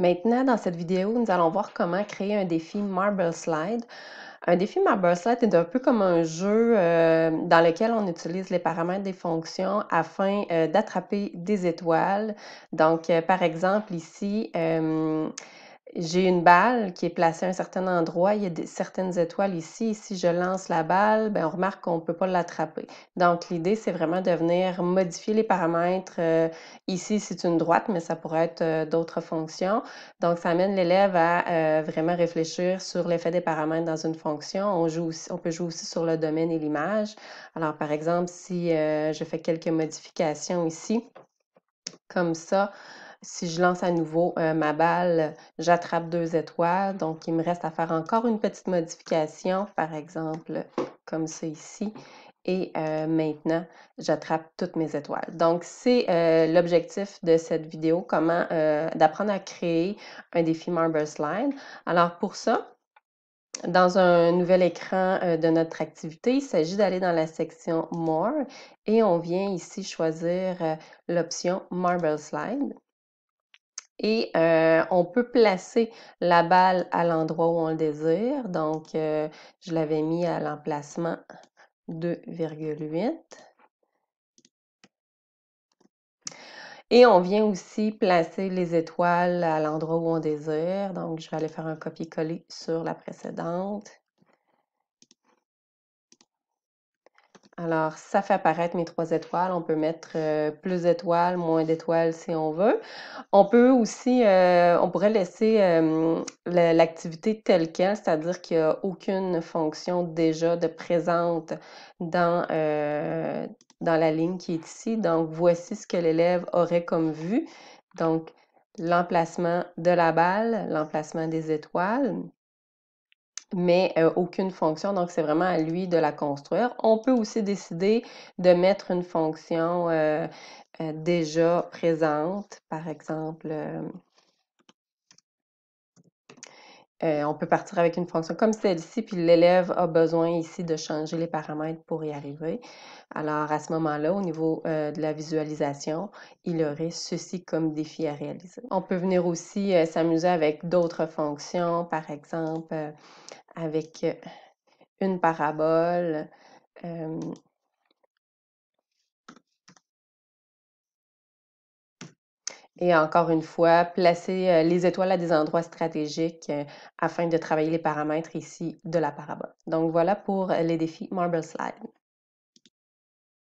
Maintenant, dans cette vidéo, nous allons voir comment créer un défi Marble Slide. Un défi Marble Slide est un peu comme un jeu euh, dans lequel on utilise les paramètres des fonctions afin euh, d'attraper des étoiles. Donc, euh, par exemple, ici, j'ai une balle qui est placée à un certain endroit, il y a certaines étoiles ici, si je lance la balle, ben, on remarque qu'on ne peut pas l'attraper. Donc l'idée, c'est vraiment de venir modifier les paramètres. Euh, ici, c'est une droite, mais ça pourrait être euh, d'autres fonctions. Donc ça amène l'élève à euh, vraiment réfléchir sur l'effet des paramètres dans une fonction. On, joue on peut jouer aussi sur le domaine et l'image. Alors par exemple, si je fais quelques modifications ici, comme ça, si je lance à nouveau euh, ma balle, j'attrape deux étoiles. Donc, il me reste à faire encore une petite modification, par exemple, comme ça ici. Et euh, maintenant, j'attrape toutes mes étoiles. Donc, c'est euh, l'objectif de cette vidéo, comment d'apprendre à créer un défi Marble Slide. Alors, pour ça, dans un nouvel écran de notre activité, il s'agit d'aller dans la section More et on vient ici choisir l'option Marble Slide. Et euh, on peut placer la balle à l'endroit où on le désire. Donc, euh, je l'avais mis à l'emplacement 2,8. Et on vient aussi placer les étoiles à l'endroit où on désire. Donc, je vais aller faire un copier-coller sur la précédente. Alors, ça fait apparaître mes trois étoiles. On peut mettre euh, plus d'étoiles, moins d'étoiles si on veut. On peut aussi, euh, on pourrait laisser euh, l'activité telle qu'elle, c'est-à-dire qu'il n'y a aucune fonction déjà de présente dans, dans la ligne qui est ici. Donc, voici ce que l'élève aurait comme vue. Donc, l'emplacement de la balle, l'emplacement des étoiles mais euh, aucune fonction. Donc, c'est vraiment à lui de la construire. On peut aussi décider de mettre une fonction euh, euh, déjà présente, par exemple euh, on peut partir avec une fonction comme celle-ci, puis l'élève a besoin ici de changer les paramètres pour y arriver. Alors, à ce moment-là, au niveau euh, de la visualisation, il aurait ceci comme défi à réaliser. On peut venir aussi euh, s'amuser avec d'autres fonctions, par exemple, avec une parabole. Et encore une fois, placer euh, les étoiles à des endroits stratégiques euh, afin de travailler les paramètres ici de la parabole. Donc voilà pour euh, les défis Marble Slide.